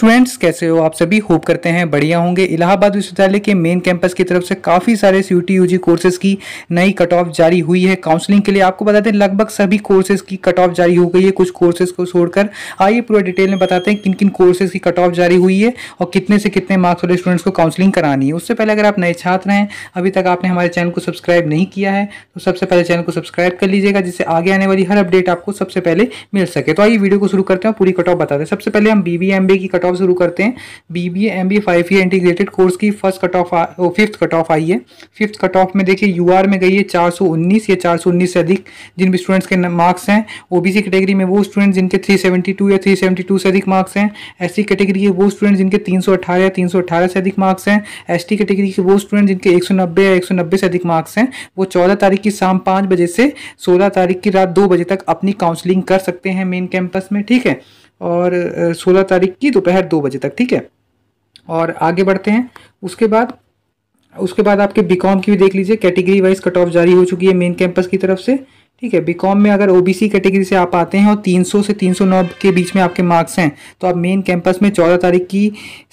students कैसे हो आप सभी होप करते हैं बढ़िया होंगे इलाहाबाद विश्वविद्यालय के मेन कैंपस की तरफ से काफ़ी सारे सी यू कोर्सेज की नई कट ऑफ जारी हुई है काउंसलिंग के लिए आपको बता दें लगभग सभी कोर्सेज की कट ऑफ जारी हो गई है कुछ कोर्सेज को छोड़कर आइए पूरा डिटेल में बताते हैं किन किन कोर्सेज की कट ऑफ जारी हुई है और कितने से कितने मार्क्स वाले स्टूडेंट्स को काउंसलिंग करानी है उससे पहले अगर आप नए छात्र हैं अभी तक आपने हमारे चैनल को सब्सक्राइब नहीं किया है तो सबसे पहले चैनल को सब्सक्राइब कर लीजिएगा जिससे आगे आने वाली हर अपडेट आपको सबसे पहले मिल सके तो आइए वीडियो को शुरू करते हैं पूरी कट ऑफ बताते हैं सबसे पहले हम बी की कट ऑफ ऑफ शुरू करते हैं B B M B five year integrated course की first cut off fifth cut off आई है फिफ्थ कट ऑफ में देखिए यू आर में गई है 419 या 419 से अधिक जिन भी स्टूडेंट्स के मार्क्स हैं ओबीसी कैटेगरी में वो स्टूडेंट जिनके 372 या 372 से अधिक मार्क्स हैं एस सी कैटेगरी के वो स्टूडेंट जिनके तीन या अठारह से अधिक मार्क्स हैं एस टी कैटेगरी के वो स्टूडेंट जिनके एक या नब्बे से अधिक मार्क्स हैं वो चौदह तारीख की शाम पाँच बजे से सोलह तारीख की रात दो बजे तक अपनी काउंसलिंग कर सकते हैं मेन कैंपस में ठीक है और सोलह तारीख की दोपहर दो बजे तक ठीक है और आगे बढ़ते हैं उसके बाद उसके बाद आपके बीकॉम की भी देख लीजिए कैटेगरी वाइज कट ऑफ जारी हो चुकी है मेन कैंपस की तरफ से ठीक है बीकॉम में अगर ओबीसी कैटेगरी से आप आते हैं और 300 से 309 के बीच में आपके मार्क्स हैं तो आप मेन कैंपस में 14 तारीख की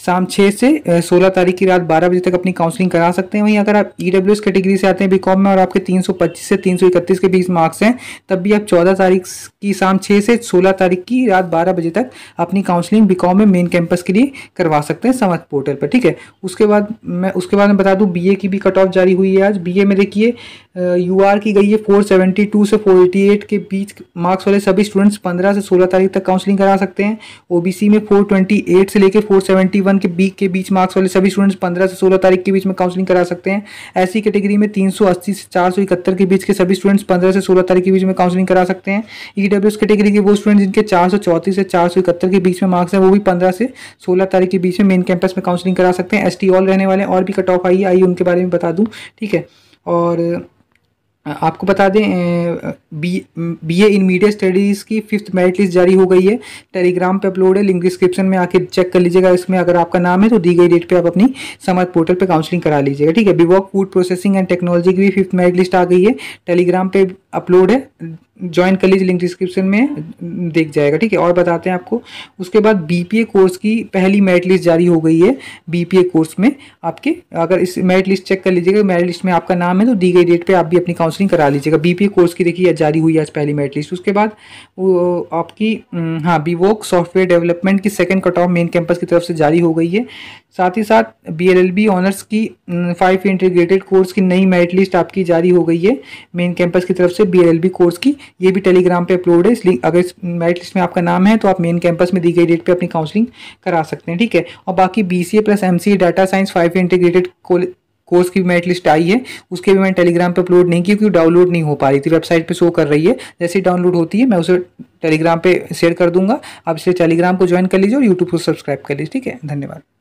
शाम 6 से 16 तारीख की रात 12 बजे तक अपनी काउंसलिंग करा सकते हैं वहीं अगर आप ई e कैटेगरी से आते हैं बीकॉम में और आपके 325 से 331 के बीच मार्क्स हैं तब भी आप चौदह तारीख की शाम छः से सोलह तारीख की रात बारह बजे तक अपनी काउंसलिंग बीकॉम में मेन कैंपस के लिए करवा सकते हैं समर्थ पोर्टल पर ठीक है उसके बाद मैं उसके बाद में बता दूँ बी की भी कट ऑफ जारी हुई है आज बी में देखिए यू आर की गई है 472 से 488 के बीच मार्क्स वाले सभी स्टूडेंट्स 15 से 16 तारीख तक काउंसलिंग करा सकते हैं ओबीसी में 428 से लेकर 471 के बीच के बीच मार्क्स वाले सभी स्टूडेंट्स 15 से 16 तारीख के बीच में काउंसलिंग करा सकते हैं ऐसी कैटेगरी में 380 से इकहत्तर के बीच के सभी स्टूडेंट्स पंद्रह से सोलह तारीख के बीच में काउंसलिंग करा सकते हैं ई कैटेगरी के वो स्टूडेंट्स जिनके चार से चार के बीच में e मार्क्स हैं वो भी पंद्रह से सोलह तारीख के बीच में मेन कैंपस में काउंसलिंग करा सकते हैं एस ऑल रहने वाले और भी कट ऑफ आई आई उनके बारे में बता दूँ ठीक है और आपको बता दें B B A in media studies की फिफ्थ मेरिट लिस्ट जारी हो गई है टेलीग्राम पे अपलोड है लिंक डिस्क्रिप्शन में आके चेक कर लीजिएगा इसमें अगर आपका नाम है तो दी गई डेट पे आप अपनी समर्थ पोर्टल पे काउंसलिंग करा लीजिएगा ठीक है BVoc food processing and technology की भी फिफ्थ मेरिट लिस्ट आ गई है टेलीग्राम पे अपलोड है ज्वाइन कर लीजिए लिंक डिस्क्रिप्शन में देख जाएगा ठीक है और बताते हैं आपको उसके बाद बीपीए कोर्स की पहली मेरिट लिस्ट जारी हो गई है बीपीए कोर्स में आपके अगर इस मेरिट लिस्ट चेक कर लीजिएगा मेरिट लिस्ट में आपका नाम है तो दी गई डेट पे आप भी अपनी काउंसलिंग करा लीजिएगा बीपीए कोर्स की देखिए जारी हुई है आज पहली मेरिट लिस्ट उसके बाद आपकी हाँ बीवोक सॉफ्टवेयर डेवलपमेंट की second cut off main campus की तरफ से जारी हो गई है साथ ही साथ बी ऑनर्स की फाइव इंटीग्रेटेड कोर्स की नई मेरिट लिस्ट आपकी जारी हो गई है मेन कैंपस की तरफ से बी कोर्स की ये भी टेलीग्राम पे अपलोड है इसलिए अगर इस मेरिट लिस्ट में आपका नाम है तो आप मेन कैंपस में दी गई डेट पर अपनी काउंसलिंग करा सकते हैं ठीक है और बाकी B C A plus M C data science five integrated course की मेरिट लिस्ट आई है उसके भी मैंने टेलीग्राम पे अपलोड नहीं की क्योंकि डाउनलोड नहीं हो पा रही थी वेबसाइट पे शो कर रही है जैसे ही डाउनलोड होती है मैं उसे टेलीग्राम पे शेयर कर दूंगा आप इसलिए टेलीग्राम को ज्वाइन कर लीजिए और यूट्यूब को सब्सक्राइब कर लीजिए ठीक है धन्यवाद